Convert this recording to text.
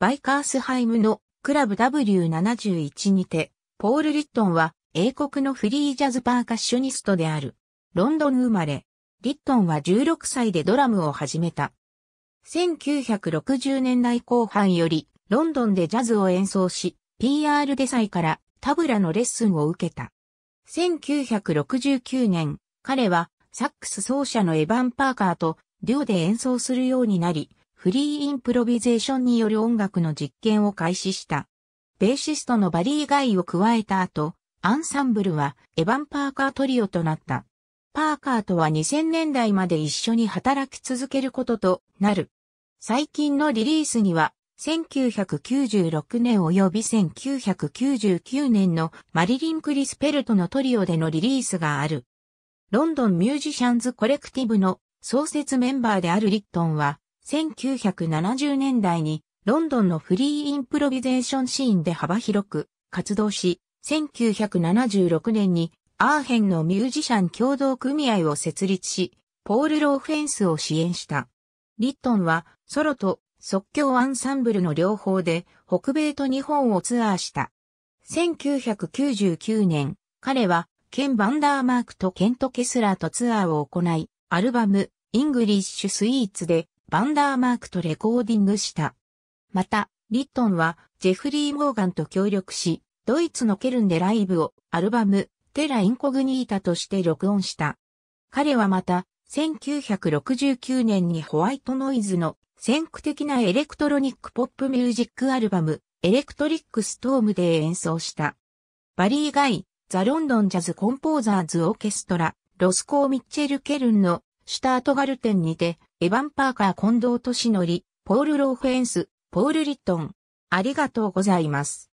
バイカースハイムのクラブ W71 にて、ポール・リットンは英国のフリージャズパーカッショニストである。ロンドン生まれ。リットンは16歳でドラムを始めた。1960年代後半よりロンドンでジャズを演奏し、PR デサイからタブラのレッスンを受けた。1969年、彼はサックス奏者のエヴァン・パーカーとデュオで演奏するようになり、フリーインプロビゼーションによる音楽の実験を開始した。ベーシストのバリー・ガイを加えた後、アンサンブルはエヴァン・パーカートリオとなった。パーカーとは2000年代まで一緒に働き続けることとなる。最近のリリースには、1996年及び1999年のマリリン・クリスペルトのトリオでのリリースがある。ロンドンミュージシャンズコレクティブの創設メンバーであるリットンは、1970年代にロンドンのフリーインプロビゼーションシーンで幅広く活動し、1976年にアーヘンのミュージシャン共同組合を設立し、ポール・ローフェンスを支援した。リットンはソロと即興アンサンブルの両方で北米と日本をツアーした。1999年、彼はケン・バンダーマークとケント・ケスラーとツアーを行い、アルバム、イングリッシュ・スイーツでバンダーマークとレコーディングした。また、リットンはジェフリー・モーガンと協力し、ドイツのケルンでライブをアルバムテラ・インコグニータとして録音した。彼はまた、1969年にホワイトノイズの先駆的なエレクトロニックポップミュージックアルバム、エレクトリックストームで演奏した。バリー・ガイ、ザ・ロンドン・ジャズ・コンポーザーズ・オーケストラ、ロスコー・ミッチェル・ケルンのシュタートガルテンにてエヴァン・パーカー近藤敏則、ポール・ローフェンス、ポール・リットン。ありがとうございます。